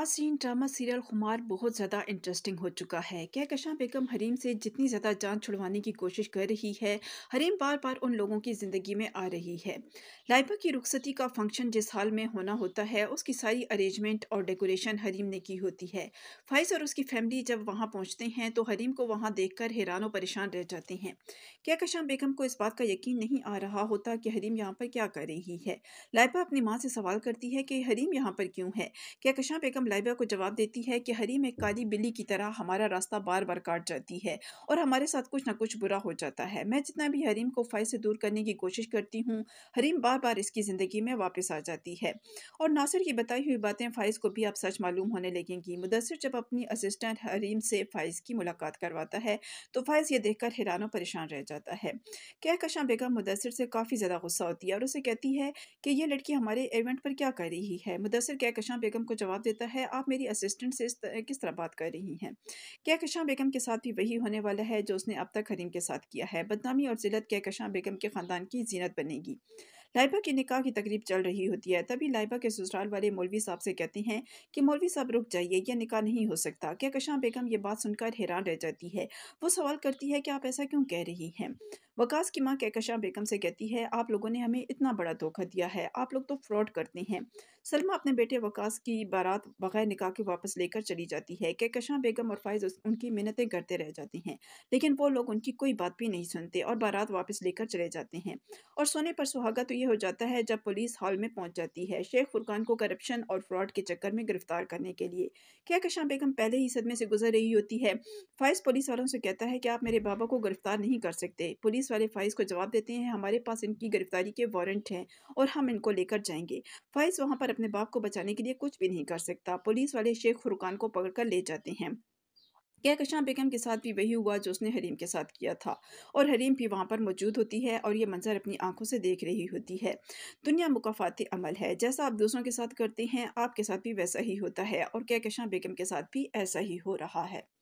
नाजीन drama serial खुमार बहुत ज़्यादा इंटरेस्टिंग हो चुका है क्या कशा बेगम हरीम से जितनी ज़्यादा जान छुड़वाने की कोशिश कर रही है हरीम बार बार उन लोगों की ज़िंदगी में आ रही है लाइबा की रुखसती का फंक्शन जिस हाल में होना होता है उसकी सारी अरेंजमेंट और डेकोरेशन हरीम ने की होती है फाइज और उसकी फैमिली जब वहाँ पहुँचते हैं तो हरीम को वहाँ देख कर हैरान और परेशान रह जाते हैं क्या कशा बेगम को इस बात का यकीन नहीं आ रहा होता कि हरीम यहाँ पर क्या कर रही है लाइबा अपनी माँ से सवाल करती है कि हरीम यहाँ पर क्यों है क्या कशा बेगम लाइबा को जवाब देती है कि हरी में काली बिल्ली की तरह हमारा रास्ता बार बार काट जाती है और हमारे साथ कुछ ना कुछ बुरा हो जाता है मैं जितना भी हरीम को फाइल से दूर करने की कोशिश करती हूँ हरीम बार बार इसकी ज़िंदगी में वापस आ जाती है और नासिर की बताई हुई बातें फाइज को भी अब सच मालूम होने लगेंगी मुदसर जब अपनी असिस्टेंट हरीम से फाइज की मुलाकात करवाता है तो फाइज ये देखकर हैरान और परेशान रह जाता है कशा बेगम मुदसर से काफ़ी ज़्यादा गुस्सा होती है और उसे कहती है कि यह लड़की हमारे इवेंट पर क्या कर रही है मुदसर कशा बेगम को जवाब देता है है आप मेरी असिस्टेंट से किस तरह बात कर रही हैं कहकशां बेगम के साथ भी वही होने वाला है जो उसने अब तक हरीम के साथ किया है बदनामी और जिलत कहकशां बेगम के ख़ानदान की जीनत बनेगी लाइबा के निकाह की तकरीब चल रही होती है तभी लाइबा के ससुराल वाले मौलवी साहब से कहती हैं कि मौलवी साहब रुक जाइए यह निकाह नहीं हो सकता क्या कशा बेगम ये बात सुनकर हैरान रह जाती है वो सवाल करती है कि आप ऐसा क्यों कह रही हैं वकास की माँ कैकशा बेगम से कहती है आप लोगों ने हमें इतना बड़ा धोखा दिया है आप लोग तो फ्रॉड करते हैं सलमा अपने बेटे वकास की बारात बगैर निकाह के वापस लेकर चली जाती है कैकशा बेगम और फायज उनकी मिन्नतें करते रह जाते हैं लेकिन वो लोग उनकी कोई बात भी नहीं सुनते और बारात वापस लेकर चले जाते हैं और सोने पर सुहागा तो ये हो जाता है जब पुलिस हॉल में पहुंच जाती है शेख फुरकान को करप्शन और फ्रॉड के चक्कर में गिरफ्तार करने के लिए क्या कशां बेगम पहले ही सदमे से गुजर रही होती है फाइज पुलिस वालों से कहता है कि आप मेरे बाबा को गिरफ्तार नहीं कर सकते पुलिस वाले फाइज को जवाब देते हैं हमारे पास इनकी गिरफ्तारी के वारंट हैं और हम इनको लेकर जाएंगे फाइज वहाँ पर अपने बाप को बचाने के लिए कुछ भी नहीं कर सकता पुलिस वाले शेख फुरकान को कर ले जाते हैं क्या बेगम के साथ भी वही हुआ जो उसने हरीम के साथ किया था और हरीम भी वहाँ पर मौजूद होती है और यह मंजर अपनी आंखों से देख रही होती है दुनिया मुकाफाती अमल है जैसा आप दूसरों के साथ करते हैं आपके साथ भी वैसा ही होता है और क्या बेगम के साथ भी ऐसा ही हो रहा है